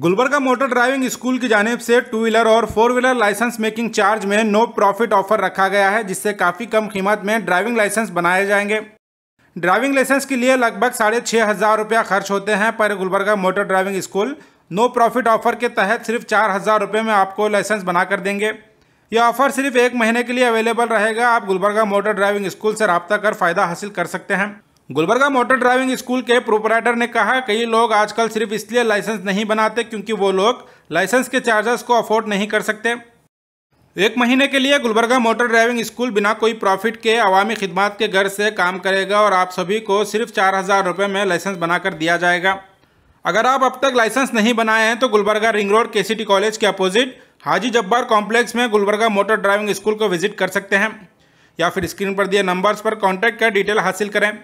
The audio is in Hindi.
गुलबर्गा मोटर ड्राइविंग स्कूल की जानब से टू व्हीलर और four wheeler license making charge में नो प्रॉफिट ऑफर रखा गया है जिससे काफ़ी कम कीमत में ड्राइविंग लाइसेंस बनाए जाएंगे ड्राइविंग लाइसेंस के लिए लगभग साढ़े छः हज़ार रुपया खर्च होते हैं पर Gulbarga motor driving school no profit offer के तहत सिर्फ चार हज़ार रुपये में आपको लाइसेंस बना कर देंगे यह ऑफ़र सिर्फ एक महीने के लिए अवेलेबल रहेगा आप गुलबर्गा मोटर ड्राइविंग स्कूल से रबता कर फ़ायदा हासिल कर सकते हैं गुलबर्गा मोटर ड्राइविंग स्कूल के प्रोपराइटर ने कहा कई लोग आजकल सिर्फ इसलिए लाइसेंस नहीं बनाते क्योंकि वो लोग लाइसेंस के चार्जेस को अफोर्ड नहीं कर सकते एक महीने के लिए गुलबर्गा मोटर ड्राइविंग स्कूल बिना कोई प्रॉफिट के अवामी खिदमत के घर से काम करेगा और आप सभी को सिर्फ चार हज़ार रुपये में लाइसेंस बनाकर दिया जाएगा अगर आप अब तक लाइसेंस नहीं बनाए हैं तो गुलबर्गा रिंग रोड के कॉलेज के अपोजिट हाजी जब्बार कॉम्प्लेक्स में गुलबर्गा मोटर ड्राइविंग स्कूल को विजिट कर सकते हैं या फिर स्क्रीन पर दिए नंबर्स पर कॉन्टैक्ट कर डिटेल हासिल करें